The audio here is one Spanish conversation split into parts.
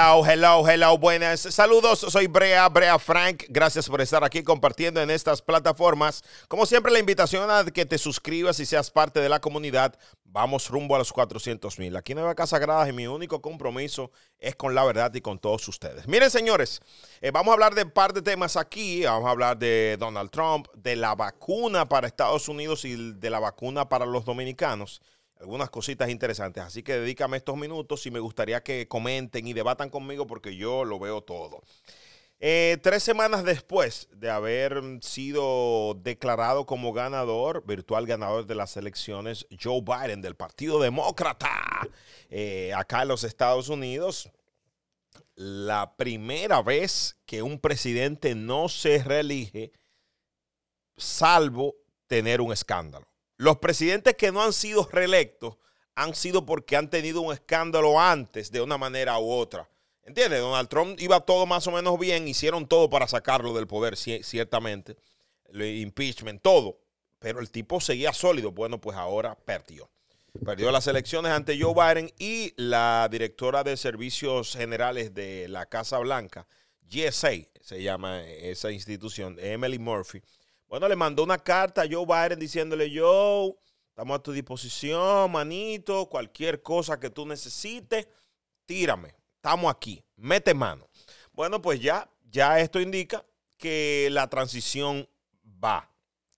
Hello, hello, hello, buenas. Saludos, soy Brea, Brea Frank. Gracias por estar aquí compartiendo en estas plataformas. Como siempre, la invitación a que te suscribas y seas parte de la comunidad. Vamos rumbo a los 400 mil. Aquí en Nueva Casa Sagradas y mi único compromiso es con la verdad y con todos ustedes. Miren, señores, eh, vamos a hablar de un par de temas aquí. Vamos a hablar de Donald Trump, de la vacuna para Estados Unidos y de la vacuna para los dominicanos algunas cositas interesantes. Así que dedícame estos minutos y me gustaría que comenten y debatan conmigo porque yo lo veo todo. Eh, tres semanas después de haber sido declarado como ganador, virtual ganador de las elecciones, Joe Biden del Partido Demócrata, eh, acá en los Estados Unidos, la primera vez que un presidente no se reelige, salvo tener un escándalo. Los presidentes que no han sido reelectos han sido porque han tenido un escándalo antes de una manera u otra. ¿Entiendes? Donald Trump iba todo más o menos bien, hicieron todo para sacarlo del poder, ciertamente. El impeachment, todo. Pero el tipo seguía sólido. Bueno, pues ahora perdió. Perdió las elecciones ante Joe Biden y la directora de servicios generales de la Casa Blanca, GSA, se llama esa institución, Emily Murphy, bueno, le mandó una carta a Joe Biden diciéndole, Joe, estamos a tu disposición, manito, cualquier cosa que tú necesites, tírame, estamos aquí, mete mano. Bueno, pues ya, ya esto indica que la transición va.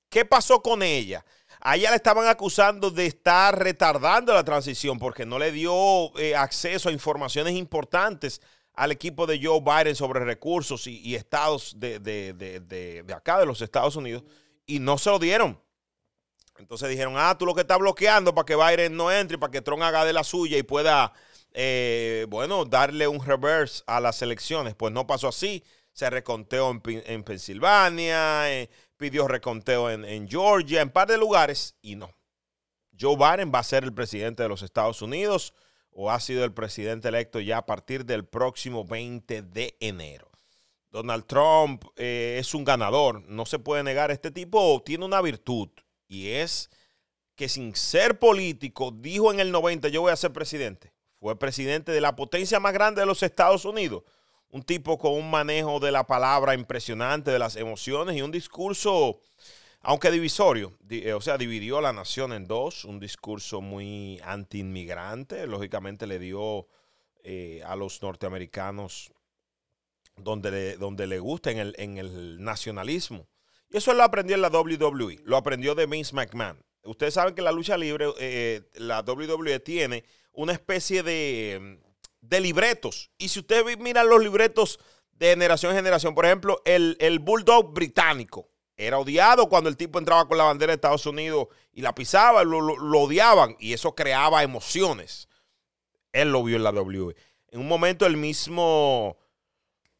¿Qué pasó con ella? A ella le estaban acusando de estar retardando la transición porque no le dio eh, acceso a informaciones importantes al equipo de Joe Biden sobre recursos y, estados de, de, de, de, acá, de los Estados Unidos, y no se lo dieron. Entonces dijeron, ah, tú lo que estás bloqueando para que Biden no entre, para que Trump haga de la suya y pueda, eh, bueno, darle un reverse a las elecciones. Pues no pasó así. Se reconteó en, en Pensilvania, eh, pidió reconteo en, en Georgia, en par de lugares, y no. Joe Biden va a ser el presidente de los Estados Unidos o ha sido el presidente electo ya a partir del próximo 20 de enero. Donald Trump eh, es un ganador, no se puede negar. Este tipo tiene una virtud y es que sin ser político dijo en el 90 yo voy a ser presidente. Fue presidente de la potencia más grande de los Estados Unidos. Un tipo con un manejo de la palabra impresionante, de las emociones y un discurso aunque divisorio, eh, o sea, dividió la nación en dos, un discurso muy anti-inmigrante, lógicamente le dio eh, a los norteamericanos donde le, donde le gusta, en el, nacionalismo. Y eso lo aprendió en la WWE, lo aprendió de Vince McMahon. Ustedes saben que la lucha libre, eh, la WWE tiene una especie de, libretos. Y si ustedes miran los libretos de generación en generación, por ejemplo, el, el Bulldog británico era odiado cuando el tipo entraba con la bandera de Estados Unidos y la pisaba, lo, odiaban y eso creaba emociones. Él lo vio en la W. En un momento el mismo,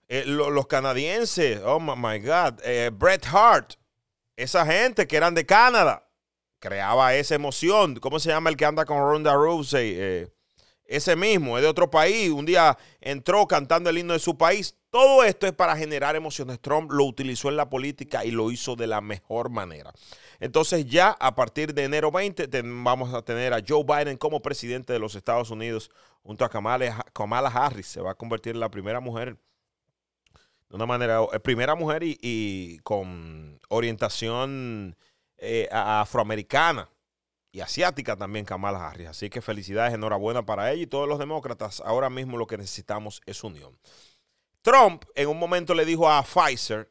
eh, los canadienses, oh my, God, eh, Bret Hart, esa gente que eran de Canadá, creaba esa emoción. ¿Cómo se llama el que anda con Ronda Rousey? Eh, ese mismo, es de otro país, un día entró cantando el himno de su país. Todo esto es para generar emociones. Trump lo utilizó en la política y lo hizo de la mejor manera. Entonces ya a partir de enero 20 vamos a tener a Joe Biden como presidente de los Estados Unidos junto a Kamala Harris. Se va a convertir en la primera mujer de una manera, eh, primera mujer y, con orientación eh, afroamericana y asiática también Kamala Harris. Así que felicidades, enhorabuena para ella y todos los demócratas. Ahora mismo lo que necesitamos es unión. Trump en un momento le dijo a Pfizer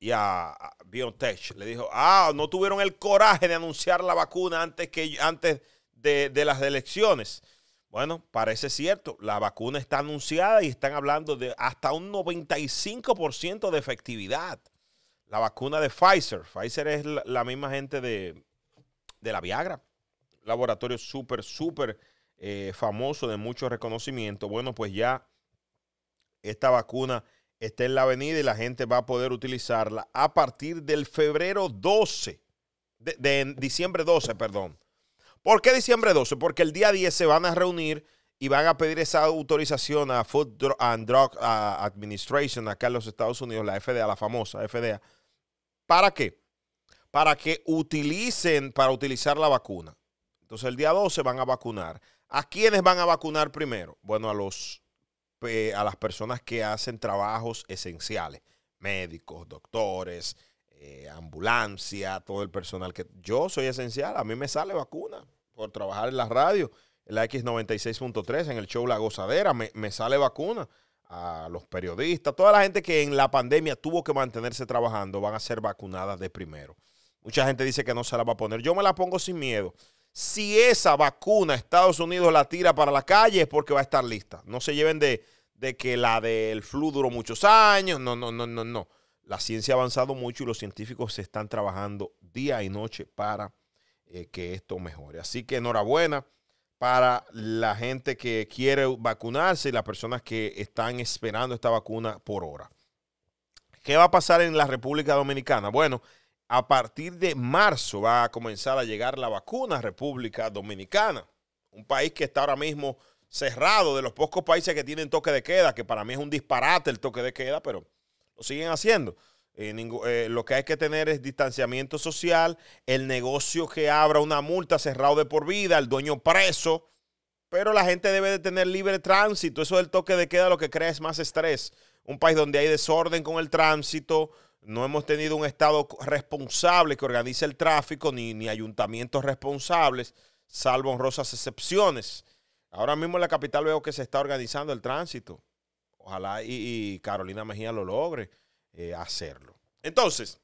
y a BioNTech, le dijo, ah, no tuvieron el coraje de anunciar la vacuna antes, que, antes de, las elecciones. Bueno, parece cierto, la vacuna está anunciada y están hablando de hasta un 95% de efectividad. La vacuna de Pfizer, Pfizer es la misma gente de, de la Viagra. Laboratorio súper, súper eh, famoso de mucho reconocimiento. Bueno, pues ya esta vacuna está en la avenida y la gente va a poder utilizarla a partir del febrero 12, de, de diciembre 12, perdón. ¿Por qué diciembre 12? Porque el día 10 se van a reunir y van a pedir esa autorización a Food and Drug Administration acá en los Estados Unidos, la FDA, la famosa FDA. ¿Para qué? para que utilicen, para utilizar la vacuna. Entonces el día 12 van a vacunar. ¿A quiénes van a vacunar primero? Bueno, a, los, a las personas que hacen trabajos esenciales, médicos, doctores, eh, ambulancia, todo el personal que... Yo soy esencial, a mí me sale vacuna por trabajar en la radio, en la X96.3, en el show La Gozadera, me, me sale vacuna a los periodistas, toda la gente que en la pandemia tuvo que mantenerse trabajando, van a ser vacunadas de primero. Mucha gente dice que no se la va a poner. Yo me la pongo sin miedo. Si esa vacuna Estados Unidos la tira para la calle es porque va a estar lista. No se lleven de, que la del flu duró muchos años. No, no, no, no, no. La ciencia ha avanzado mucho y los científicos se están trabajando día y noche para eh, que esto mejore. Así que enhorabuena para la gente que quiere vacunarse y las personas que están esperando esta vacuna por hora. ¿Qué va a pasar en la República Dominicana? Bueno, a partir de marzo va a comenzar a llegar la vacuna a República Dominicana, un país que está ahora mismo cerrado, de los pocos países que tienen toque de queda, que para mí es un disparate el toque de queda, pero lo siguen haciendo. Eh, eh, lo que hay que tener es distanciamiento social, el negocio que abra una multa cerrado de por vida, el dueño preso, pero la gente debe de tener libre tránsito. Eso del toque de queda lo que crea es más estrés. Un país donde hay desorden con el tránsito, no hemos tenido un Estado responsable que organice el tráfico, ni, ni ayuntamientos responsables, salvo honrosas excepciones. Ahora mismo en la capital veo que se está organizando el tránsito. Ojalá y, Carolina Mejía lo logre eh, hacerlo. Entonces,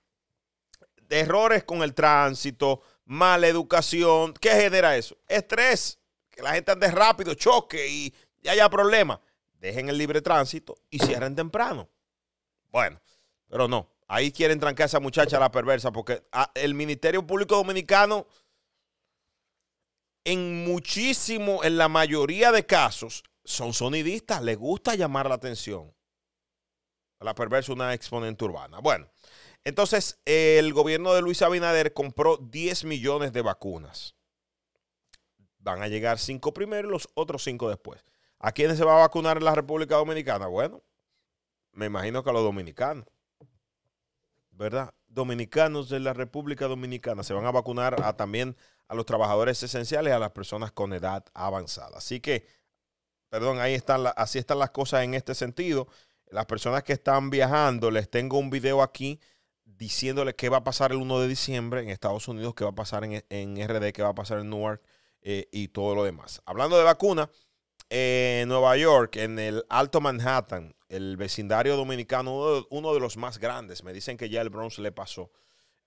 errores con el tránsito, mala educación, ¿qué genera eso? Estrés, que la gente ande rápido, choque y haya problemas. Dejen el libre tránsito y cierren temprano. Bueno, pero no. Ahí quieren trancar a esa muchacha la perversa porque ah, el Ministerio Público Dominicano en muchísimo, en la mayoría de casos, son sonidistas, les gusta llamar la atención. La perversa es una exponente urbana. Bueno, entonces el gobierno de Luis Abinader compró 10 millones de vacunas. Van a llegar 5 primero y los otros 5 después. ¿A quiénes se va a vacunar en la República Dominicana? Bueno, me imagino que a los dominicanos. ¿verdad? Dominicanos de la República Dominicana se van a vacunar a, también a los trabajadores esenciales, a las personas con edad avanzada. Así que, perdón, ahí están así están las cosas en este sentido. Las personas que están viajando, les tengo un video aquí diciéndoles qué va a pasar el 1 de diciembre en Estados Unidos, qué va a pasar en, RD, qué va a pasar en Newark eh, y todo lo demás. Hablando de vacuna, en eh, Nueva York, en el Alto Manhattan, el vecindario dominicano, uno de los más grandes. Me dicen que ya el Bronx le pasó.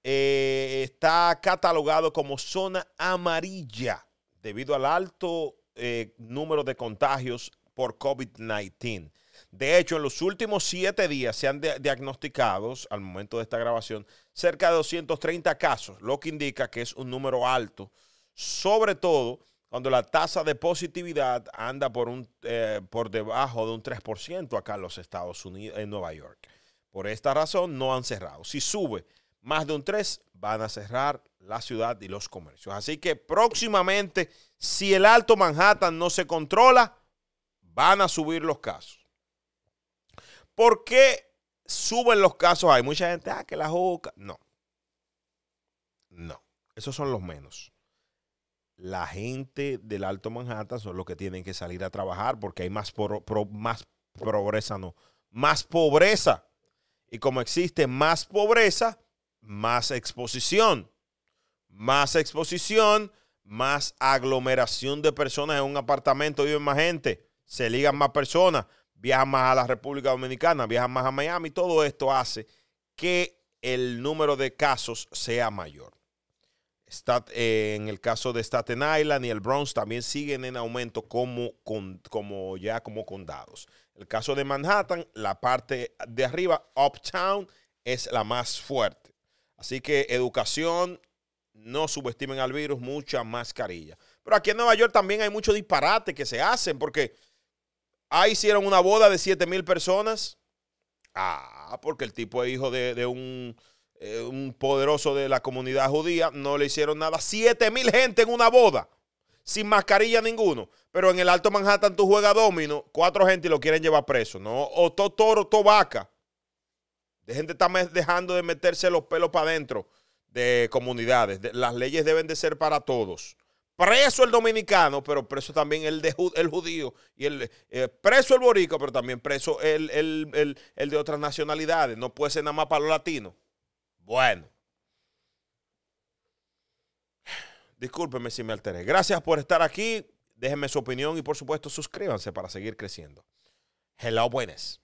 Eh, está catalogado como zona amarilla debido al alto eh, número de contagios por COVID-19. De hecho, en los últimos siete días se han diagnosticado, al momento de esta grabación, cerca de 230 casos, lo que indica que es un número alto, sobre todo cuando la tasa de positividad anda por, un, eh, por debajo de un 3% acá en los Estados Unidos, en Nueva York. Por esta razón no han cerrado. Si sube más de un 3, van a cerrar la ciudad y los comercios. Así que próximamente, si el Alto Manhattan no se controla, van a subir los casos. ¿Por qué suben los casos? Hay mucha gente, ah, que la juca. No. No. Esos son los menos la gente del Alto Manhattan son los que tienen que salir a trabajar porque hay más, más pobreza, no, más pobreza. Y como existe más pobreza, más exposición. Más exposición, más aglomeración de personas en un apartamento, viven más gente, se ligan más personas, viajan más a la República Dominicana, viajan más a Miami. Todo esto hace que el número de casos sea mayor. Eh, en el caso de Staten Island y el Bronx también siguen en aumento como, como ya como condados. El caso de Manhattan, la parte de arriba, Uptown, es la más fuerte. Así que educación, no subestimen al virus, mucha mascarilla. Pero aquí en Nueva York también hay mucho disparate que se hacen porque ahí hicieron una boda de 7 mil personas. Ah, porque el tipo es hijo de, de un eh, un poderoso de la comunidad judía, no le hicieron nada. Siete mil gente en una boda, sin mascarilla ninguno. Pero en el Alto Manhattan tú juegas domino, cuatro gente y lo quieren llevar preso, ¿no? O toro, to vaca. De gente está dejando de meterse los pelos para adentro de comunidades. las leyes deben de ser para todos. Preso el dominicano, pero preso también el, de, el judío. Y el, eh, preso el borico, pero también preso el, el, el, de otras nacionalidades. No puede ser nada más para los latinos. Bueno. Discúlpeme si me alteré. Gracias por estar aquí. Déjenme su opinión y por supuesto suscríbanse para seguir creciendo. Hello, buenas.